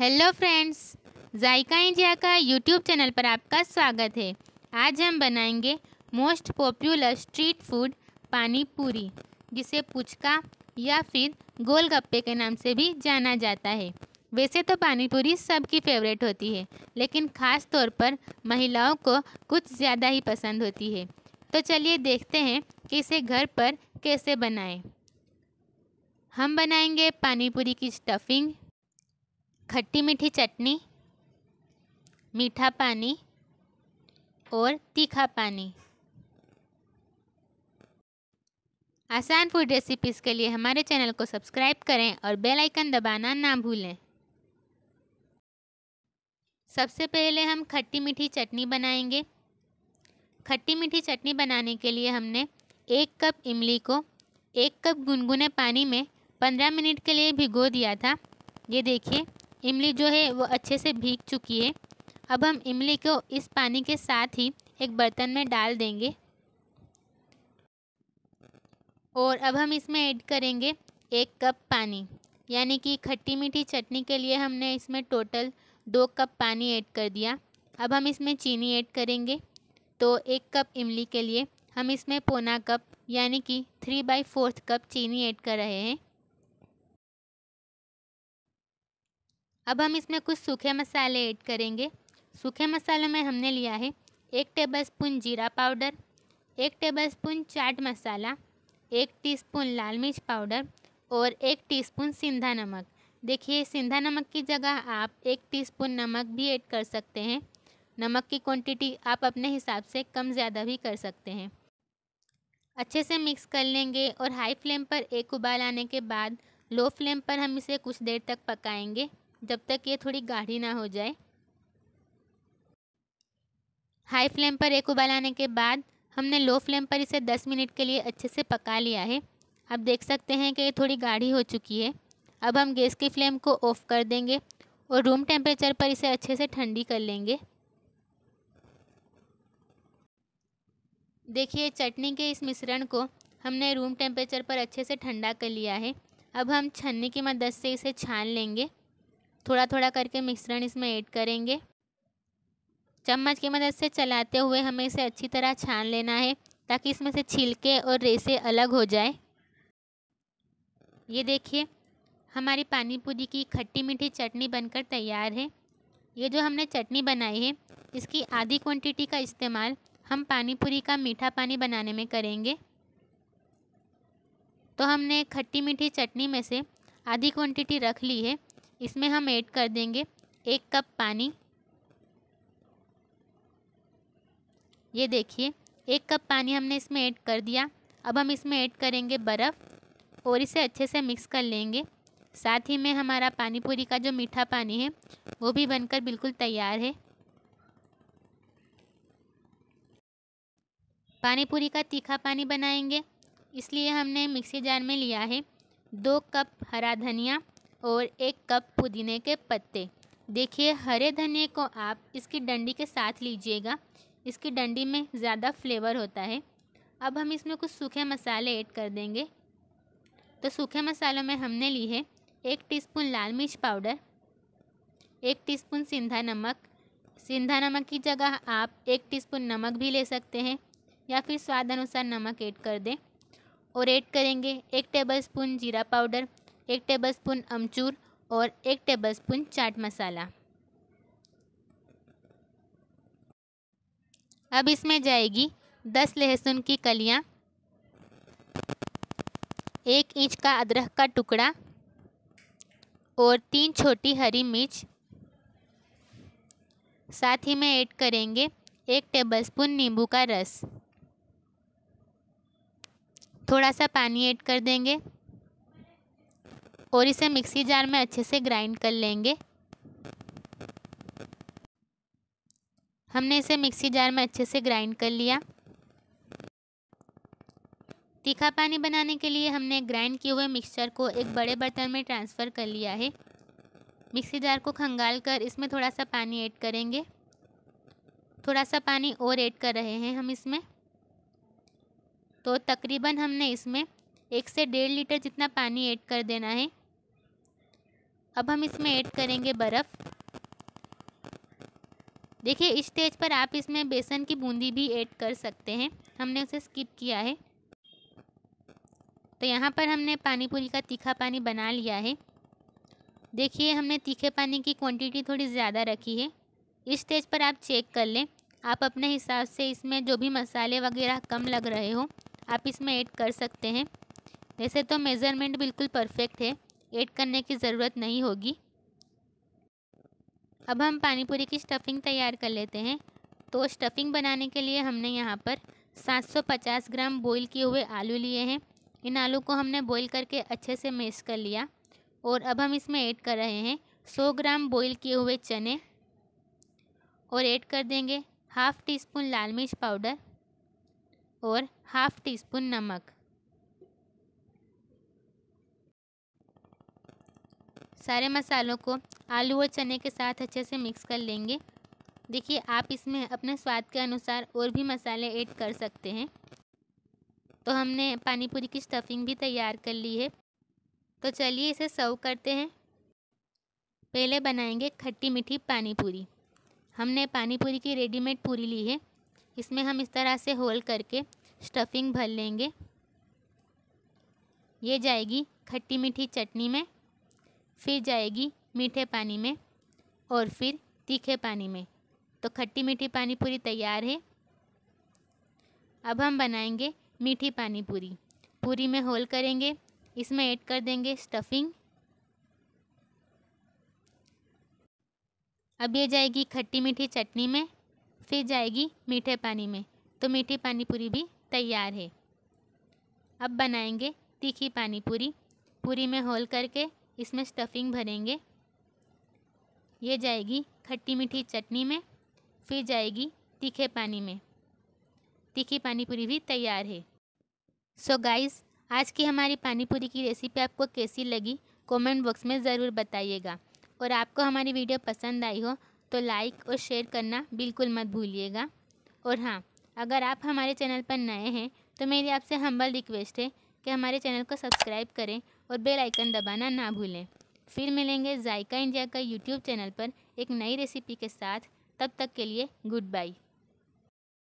hello friends Zaika India का YouTube channel पर आपका स्वागत है आज हम बनाएंगे मोस्ट पॉपुलर स्ट्रीट फूड पानी पूरी जिसे पुचका या फिर गोलगप्पे के नाम से भी जाना जाता है वैसे तो पानी पूरी सबकी फेवरेट होती है लेकिन ख़ास तौर पर महिलाओं को कुछ ज़्यादा ही पसंद होती है तो चलिए देखते हैं कि इसे घर पर कैसे बनाएँ हम बनाएंगे पानीपुरी की स्टफिंग खट्टी मीठी चटनी मीठा पानी और तीखा पानी आसान फूड रेसिपीज़ के लिए हमारे चैनल को सब्सक्राइब करें और बेल आइकन दबाना ना भूलें सबसे पहले हम खट्टी मीठी चटनी बनाएंगे खट्टी मीठी चटनी बनाने के लिए हमने एक कप इमली को एक कप गुनगुने पानी में पंद्रह मिनट के लिए भिगो दिया था ये देखिए इमली जो है वो अच्छे से भीग चुकी है अब हम इमली को इस पानी के साथ ही एक बर्तन में डाल देंगे और अब हम इसमें ऐड करेंगे एक कप पानी यानी कि खट्टी मीठी चटनी के लिए हमने इसमें टोटल दो कप पानी ऐड कर दिया अब हम इसमें चीनी ऐड करेंगे तो एक कप इमली के लिए हम इसमें पौना कप यानी कि थ्री बाई फोर्थ कप चीनी ऐड कर रहे हैं अब हम इसमें कुछ सूखे मसाले ऐड करेंगे सूखे मसालों में हमने लिया है एक टेबलस्पून जीरा पाउडर एक टेबलस्पून चाट मसाला एक टीस्पून लाल मिर्च पाउडर और एक टीस्पून सिंधा नमक देखिए सिंधा नमक की जगह आप एक टीस्पून नमक भी ऐड कर सकते हैं नमक की क्वांटिटी आप अपने हिसाब से कम ज़्यादा भी कर सकते हैं अच्छे से मिक्स कर लेंगे और हाई फ्लेम पर एक उबाल आने के बाद लो फ्लेम पर हम इसे कुछ देर तक पकाएंगे जब तक ये थोड़ी गाढ़ी ना हो जाए हाई फ्लेम पर एक उबाल आने के बाद हमने लो फ्लेम पर इसे 10 मिनट के लिए अच्छे से पका लिया है आप देख सकते हैं कि ये थोड़ी गाढ़ी हो चुकी है अब हम गैस की फ्लेम को ऑफ़ कर देंगे और रूम टेम्परेचर पर इसे अच्छे से ठंडी कर लेंगे देखिए चटनी के इस मिश्रण को हमने रूम टेम्परेचर पर अच्छे से ठंडा कर लिया है अब हम छन्नी की मदद से इसे छान लेंगे थोड़ा थोड़ा करके मिश्रण इसमें ऐड करेंगे चम्मच की मदद से चलाते हुए हमें इसे अच्छी तरह छान लेना है ताकि इसमें से छिलके और रेसे अलग हो जाए ये देखिए हमारी पानी पूरी की खट्टी मीठी चटनी बनकर तैयार है ये जो हमने चटनी बनाई है इसकी आधी क्वांटिटी का इस्तेमाल हम पानी पूरी का मीठा पानी बनाने में करेंगे तो हमने खट्टी मीठी चटनी में से आधी क्वांटिटी रख ली है इसमें हम ऐड कर देंगे एक कप पानी ये देखिए एक कप पानी हमने इसमें ऐड कर दिया अब हम इसमें ऐड करेंगे बर्फ़ और इसे अच्छे से मिक्स कर लेंगे साथ ही में हमारा पानी पूरी का जो मीठा पानी है वो भी बनकर बिल्कुल तैयार है पानी पूरी का तीखा पानी बनाएंगे इसलिए हमने मिक्सी जार में लिया है दो कप हरा धनिया और एक कप पुदीने के पत्ते देखिए हरे धनिए को आप इसकी डंडी के साथ लीजिएगा इसकी डंडी में ज़्यादा फ्लेवर होता है अब हम इसमें कुछ सूखे मसाले ऐड कर देंगे तो सूखे मसालों में हमने ली है एक टीस्पून लाल मिर्च पाउडर एक टीस्पून सिंधा नमक सिंधा नमक की जगह आप एक टीस्पून नमक भी ले सकते हैं या फिर स्वाद अनुसार नमक ऐड कर दें और ऐड करेंगे एक टेबलस्पून जीरा पाउडर एक टेबलस्पून अमचूर और एक टेबलस्पून चाट मसाला अब इसमें जाएगी दस लहसुन की कलियाँ एक इंच का अदरक का टुकड़ा और तीन छोटी हरी मिर्च साथ ही में ऐड करेंगे एक टेबलस्पून नींबू का रस थोड़ा सा पानी ऐड कर देंगे और इसे मिक्सी जार में अच्छे से ग्राइंड कर लेंगे हमने इसे मिक्सी जार में अच्छे से ग्राइंड कर लिया तीखा पानी बनाने के लिए हमने ग्राइंड किए हुए मिक्सचर को एक बड़े बर्तन में ट्रांसफ़र कर लिया है मिक्सी जार को खंगाल कर इसमें थोड़ा सा पानी ऐड करेंगे थोड़ा सा पानी और ऐड कर रहे हैं हम इसमें तो तकरीबन हमने इसमें एक से डेढ़ लीटर जितना पानी ऐड कर देना है अब हम इसमें ऐड करेंगे बर्फ़ देखिए इस स्टेज पर आप इसमें बेसन की बूंदी भी ऐड कर सकते हैं हमने उसे स्किप किया है तो यहाँ पर हमने पानी पूरी का तीखा पानी बना लिया है देखिए हमने तीखे पानी की क्वांटिटी थोड़ी ज़्यादा रखी है इस स्टेज पर आप चेक कर लें आप अपने हिसाब से इसमें जो भी मसाले वगैरह कम लग रहे हो आप इसमें ऐड कर सकते हैं वैसे तो मेज़रमेंट बिल्कुल परफेक्ट है ऐड करने की ज़रूरत नहीं होगी अब हम पानीपुरी की स्टफिंग तैयार कर लेते हैं तो स्टफिंग बनाने के लिए हमने यहाँ पर 750 ग्राम बॉईल किए हुए आलू लिए हैं इन आलू को हमने बॉईल करके अच्छे से मेस कर लिया और अब हम इसमें ऐड कर रहे हैं 100 ग्राम बॉईल किए हुए चने और ऐड कर देंगे हाफ़ टी स्पून लाल मिर्च पाउडर और हाफ़ टी स्पून नमक सारे मसालों को आलू और चने के साथ अच्छे से मिक्स कर लेंगे देखिए आप इसमें अपने स्वाद के अनुसार और भी मसाले ऐड कर सकते हैं तो हमने पानीपुरी की स्टफिंग भी तैयार कर ली है तो चलिए इसे सर्व करते हैं पहले बनाएंगे खट्टी मीठी पानीपुरी हमने पानीपुरी की रेडीमेड पूरी ली है इसमें हम इस तरह से होल करके स्टफिंग भर लेंगे ये जाएगी खट्टी मीठी चटनी में फिर जाएगी मीठे पानी में और फिर तीखे पानी में तो खट्टी मीठी पानी पूरी तैयार है अब हम बनाएंगे मीठी पानी पूरी पूरी में होल करेंगे इसमें ऐड कर देंगे स्टफिंग अब ये जाएगी खट्टी मीठी चटनी में फिर जाएगी मीठे पानी में तो मीठी पानी पूरी भी तैयार है अब बनाएंगे तीखी पानी पूरी पूरी में होल करके इसमें स्टफिंग भरेंगे ये जाएगी खट्टी मीठी चटनी में फिर जाएगी तीखे पानी में तीखी पानी पूरी भी तैयार है सो so गाइस आज की हमारी पानी पूरी की रेसिपी आपको कैसी लगी कमेंट बॉक्स में ज़रूर बताइएगा और आपको हमारी वीडियो पसंद आई हो तो लाइक और शेयर करना बिल्कुल मत भूलिएगा और हाँ अगर आप हमारे चैनल पर नए हैं तो मेरी आपसे हम्बल रिक्वेस्ट है कि हमारे चैनल को सब्सक्राइब करें और बेल आइकन दबाना ना भूलें फिर मिलेंगे जायका इंडिया का यूट्यूब चैनल पर एक नई रेसिपी के साथ तब तक के लिए गुड बाई